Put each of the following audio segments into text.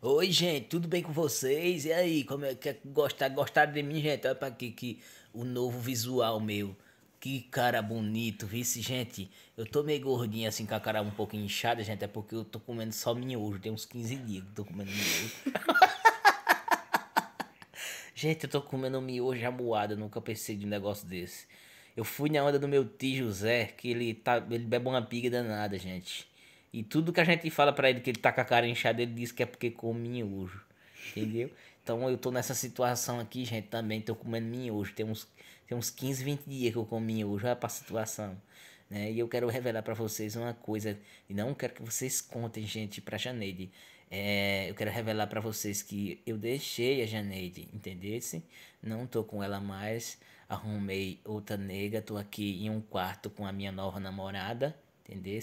Oi, gente, tudo bem com vocês? E aí, como é que é? gostar, gostaram de mim, gente? Olha pra aqui que o novo visual meu. Que cara bonito, viu, gente. Eu tô meio gordinho assim, com a cara um pouco inchada, gente, é porque eu tô comendo só miojo. Tem uns 15 dias que eu tô comendo miojo. gente, eu tô comendo miojo amuado, nunca pensei de um negócio desse. Eu fui na onda do meu tio José, que ele, tá, ele bebe uma piga danada, gente. E tudo que a gente fala para ele que ele tá com a cara inchada, ele diz que é porque come miojo. Entendeu? Então eu tô nessa situação aqui, gente, também tô comendo miojo. Tem uns, tem uns 15, 20 dias que eu como miojo, olha pra situação. Né? E eu quero revelar para vocês uma coisa, e não quero que vocês contem, gente, pra Janeide. É, eu quero revelar para vocês que eu deixei a Janeide, entendeu? Não tô com ela mais, arrumei outra nega, tô aqui em um quarto com a minha nova namorada, entendeu?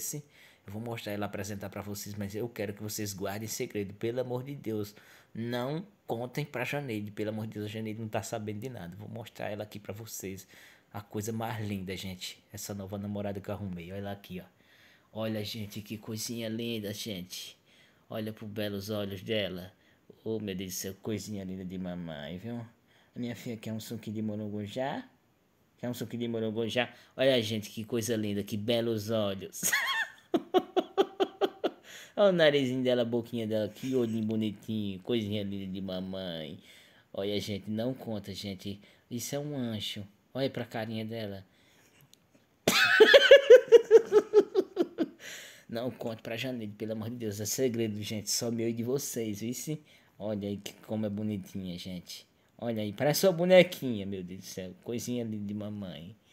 Eu vou mostrar ela apresentar para vocês, mas eu quero que vocês guardem segredo, pelo amor de Deus. Não contem para Janeide, pelo amor de Deus, a Janeide não tá sabendo de nada. Vou mostrar ela aqui para vocês. A coisa mais linda, gente. Essa nova namorada que eu arrumei. Olha ela aqui, ó. Olha, gente, que coisinha linda, gente. Olha pro belos olhos dela. Oh, meu Deus do céu, coisinha linda de mamãe, viu? A minha filha quer um suquinho de morango já? Quer um suquinho de morango já? Olha, gente, que coisa linda, que belos olhos. Olha o narizinho dela, a boquinha dela, que olhinho bonitinho, coisinha linda de mamãe. Olha, gente, não conta, gente. Isso é um anjo. Olha pra carinha dela. Não conta pra Janeiro, pelo amor de Deus. É segredo, gente. Só meu e de vocês, viu? Olha aí que como é bonitinha, gente. Olha aí, parece uma bonequinha, meu Deus do céu. Coisinha linda de mamãe.